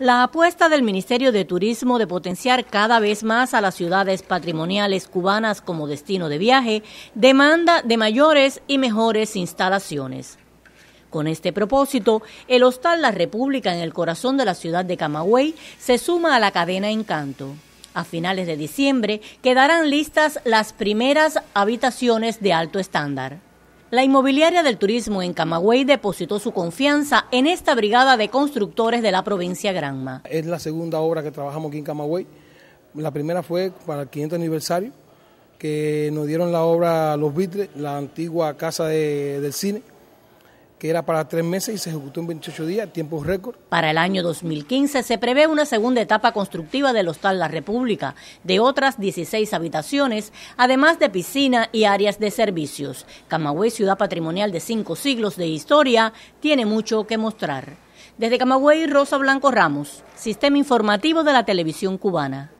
La apuesta del Ministerio de Turismo de potenciar cada vez más a las ciudades patrimoniales cubanas como destino de viaje demanda de mayores y mejores instalaciones. Con este propósito, el Hostal La República en el corazón de la ciudad de Camagüey se suma a la cadena Encanto. A finales de diciembre quedarán listas las primeras habitaciones de alto estándar. La inmobiliaria del turismo en Camagüey depositó su confianza en esta brigada de constructores de la provincia Granma. Es la segunda obra que trabajamos aquí en Camagüey. La primera fue para el 500 aniversario, que nos dieron la obra Los Vitres, la antigua casa del cine que era para tres meses y se ejecutó en 28 días, tiempo récord. Para el año 2015 se prevé una segunda etapa constructiva del Hostal La República, de otras 16 habitaciones, además de piscina y áreas de servicios. Camagüey, ciudad patrimonial de cinco siglos de historia, tiene mucho que mostrar. Desde Camagüey, Rosa Blanco Ramos, Sistema Informativo de la Televisión Cubana.